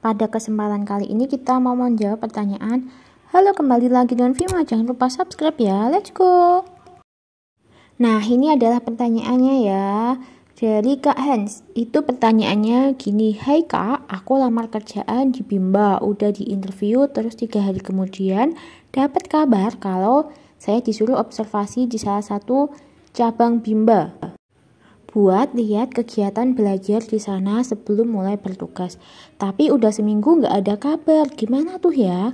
Pada kesempatan kali ini kita mau menjawab pertanyaan. Halo kembali lagi dengan Vima, jangan lupa subscribe ya, let's go! Nah ini adalah pertanyaannya ya dari Kak Hans. Itu pertanyaannya gini, Hai Kak, aku lamar kerjaan di Bimba, udah di interview terus tiga hari kemudian dapat kabar kalau saya disuruh observasi di salah satu cabang Bimba buat lihat kegiatan belajar di sana sebelum mulai bertugas. Tapi udah seminggu nggak ada kabar, gimana tuh ya?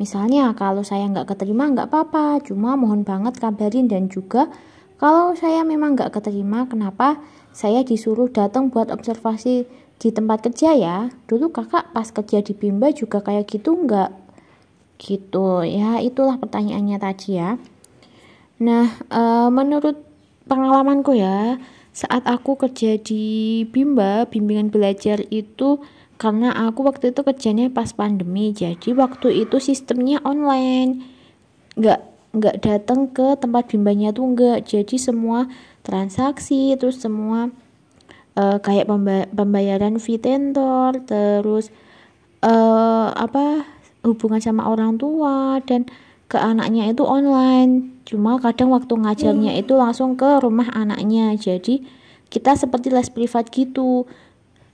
Misalnya kalau saya nggak keterima nggak apa-apa, cuma mohon banget kabarin dan juga kalau saya memang nggak keterima, kenapa saya disuruh datang buat observasi di tempat kerja ya? Dulu kakak pas kerja di Bimba juga kayak gitu nggak? Gitu ya, itulah pertanyaannya tadi ya. Nah, e, menurut pengalamanku ya, saat aku kerja di Bimba bimbingan belajar itu karena aku waktu itu kerjanya pas pandemi jadi waktu itu sistemnya online nggak nggak datang ke tempat bimbanya tuh nggak jadi semua transaksi terus semua uh, kayak pembayaran fee terus uh, apa hubungan sama orang tua dan ke anaknya itu online cuma kadang waktu ngajarnya hmm. itu langsung ke rumah anaknya jadi kita seperti les privat gitu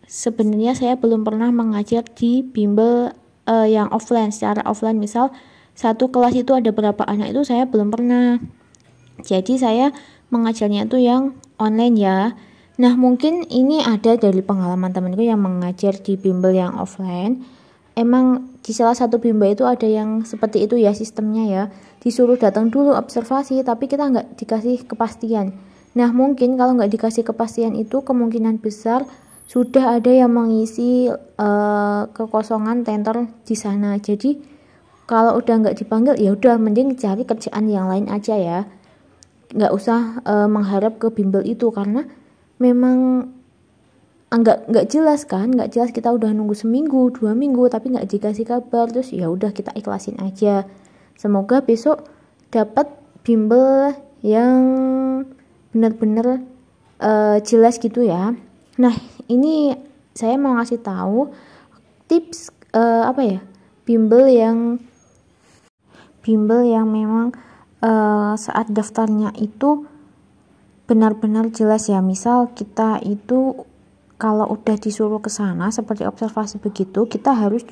sebenarnya saya belum pernah mengajar di bimbel uh, yang offline secara offline misal satu kelas itu ada berapa anak itu saya belum pernah jadi saya mengajarnya itu yang online ya nah mungkin ini ada dari pengalaman temanku yang mengajar di bimbel yang offline emang di salah satu bimba itu ada yang seperti itu ya sistemnya ya disuruh datang dulu observasi tapi kita nggak dikasih kepastian nah mungkin kalau nggak dikasih kepastian itu kemungkinan besar sudah ada yang mengisi uh, kekosongan tenter di sana jadi kalau udah nggak dipanggil ya udah mending cari kerjaan yang lain aja ya nggak usah uh, mengharap ke bimbel itu karena memang Ah, nggak nggak jelas kan nggak jelas kita udah nunggu seminggu dua minggu tapi nggak dikasih kabar terus ya udah kita ikhlasin aja semoga besok dapat bimbel yang benar-benar uh, jelas gitu ya nah ini saya mau ngasih tahu tips uh, apa ya bimbel yang bimbel yang memang uh, saat daftarnya itu benar-benar jelas ya misal kita itu kalau udah disuruh ke sana seperti observasi begitu kita harus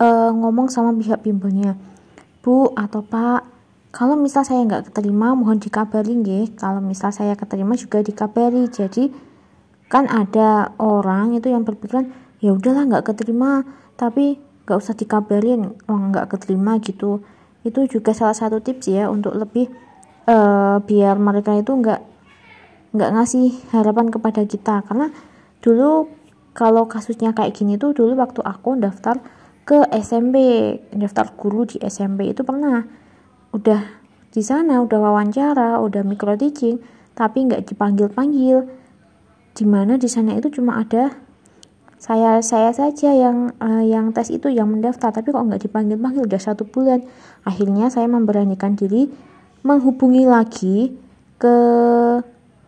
uh, ngomong sama pihak bimbelnya bu atau pak kalau misal saya nggak keterima mohon dikabari nggih kalau misal saya keterima juga dikabari jadi kan ada orang itu yang berpikiran ya udahlah nggak keterima tapi nggak usah dikabarin orang oh, nggak keterima gitu itu juga salah satu tips ya untuk lebih uh, biar mereka itu nggak nggak ngasih harapan kepada kita karena dulu kalau kasusnya kayak gini tuh dulu waktu aku daftar ke SMP daftar guru di SMP itu pernah udah di sana udah wawancara udah micro teaching tapi nggak dipanggil panggil di mana di sana itu cuma ada saya saya saja yang uh, yang tes itu yang mendaftar tapi kok nggak dipanggil panggil udah satu bulan akhirnya saya memberanikan diri menghubungi lagi ke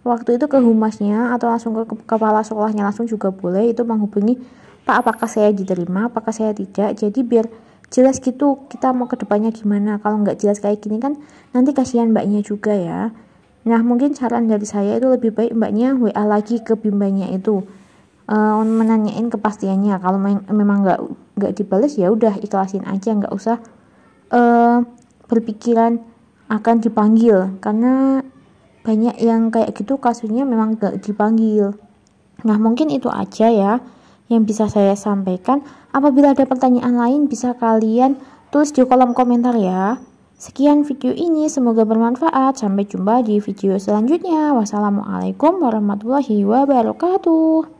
waktu itu ke humasnya atau langsung ke kepala sekolahnya langsung juga boleh itu menghubungi Pak apakah saya diterima apakah saya tidak jadi biar jelas gitu kita mau ke depannya gimana kalau nggak jelas kayak gini kan nanti kasihan mbaknya juga ya nah mungkin saran dari saya itu lebih baik mbaknya WA lagi ke bimbanya itu uh, menanyain kepastiannya kalau memang nggak nggak dibales ya udah ikhlasin aja nggak usah uh, berpikiran akan dipanggil karena banyak yang kayak gitu kasusnya memang gak dipanggil nah mungkin itu aja ya yang bisa saya sampaikan apabila ada pertanyaan lain bisa kalian tulis di kolom komentar ya Sekian video ini, semoga bermanfaat. Sampai jumpa di video selanjutnya. Wassalamualaikum warahmatullahi wabarakatuh.